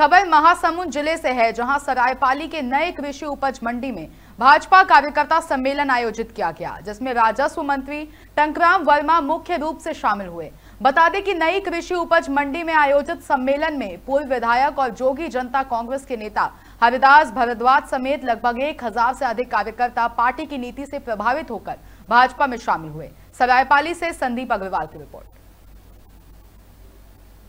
खबर महासमुंद जिले से है जहां सरायपाली के नए कृषि उपज मंडी में भाजपा कार्यकर्ता सम्मेलन आयोजित किया गया जिसमें राजस्व मंत्री टंकराम वर्मा मुख्य रूप से शामिल हुए बता दें कि नई कृषि उपज मंडी में आयोजित सम्मेलन में पूर्व विधायक और जोगी जनता कांग्रेस के नेता हरिदास भरद्वाज समेत लगभग एक हजार से अधिक कार्यकर्ता पार्टी की नीति से प्रभावित होकर भाजपा में शामिल हुए सरायपाली से संदीप अग्रवाल की रिपोर्ट